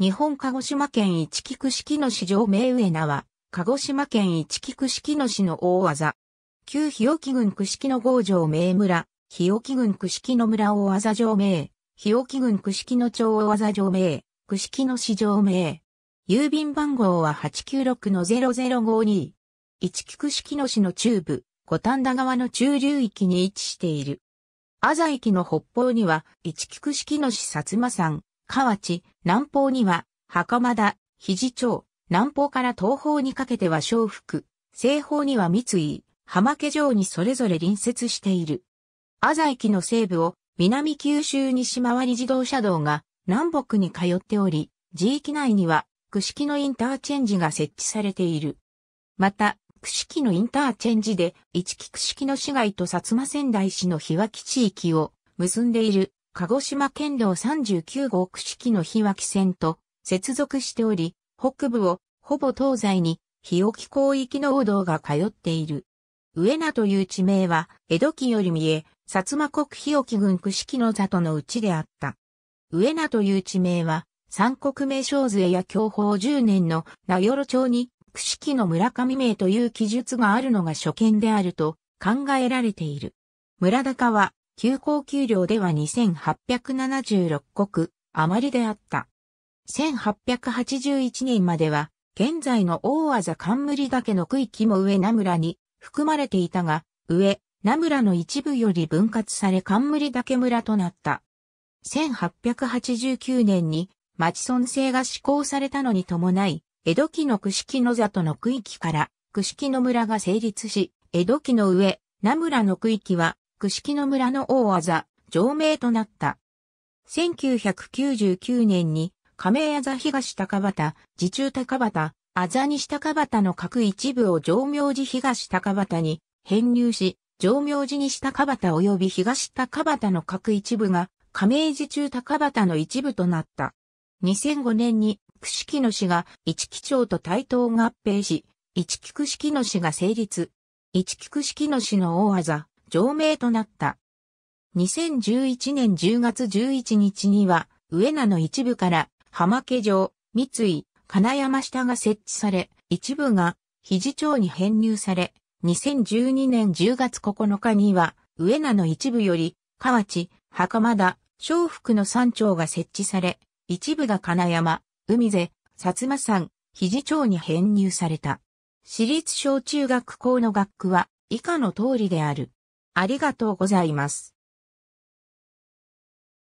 日本鹿児島県一区式の市場名上名は、鹿児島県一区式の市の大技。旧日置郡区式の郷城名村、日置郡区式の村大技城名、日置郡区式の町大技城名、区式の市場名。郵便番号は896-0052。一区式の市の中部、五反田川の中流域に位置している。安佐駅の北方には、一区式の市薩摩山、河内、南方には、袴田、肘町、南方から東方にかけては小福、西方には三井、浜家城にそれぞれ隣接している。安西駅の西部を南九州西回り自動車道が南北に通っており、地域内には串木のインターチェンジが設置されている。また、串木のインターチェンジで、一木串木の市街と薩摩仙台市の日脇地域を結んでいる鹿児島県道39号串木の日脇線と接続しており、北部をほぼ東西に日置広域の王道が通っている。上名という地名は、江戸期より見え、薩摩国日置郡串木の里のうちであった。上名という地名は、三国名称図や教法10年の名寄町に、串木の村上名という記述があるのが初見であると考えられている。村高は急行給料では2876国余りであった。1881年までは、現在の大技冠岳の区域も上名村に含まれていたが、上名村の一部より分割され冠岳村となった。1889年に町村制が施行されたのに伴い、江戸期の串木野里の区域から串木野村が成立し、江戸期の上、名村の区域は串木野村の大技、上名となった。1999年に、亀あざ東高畑、自中高畑、あざ西高畑の各一部を上明寺東高畑に編入し、上明寺西高畑及び東高畑の各一部が、亀寺中高畑の一部となった。2005年に、串木野氏が一木町と対等合併し、一木串式野氏が成立。一木串式野氏の大技、上名となった。2011年10月11日には、上名の一部から、浜家城、三井、金山下が設置され、一部が、肘町に編入され、2012年10月9日には、上名の一部より、河内、袴田、正福の山頂が設置され、一部が金山、海瀬、薩摩山、肘町に編入された。私立小中学校の学区は以下の通りである。ありがとうございます。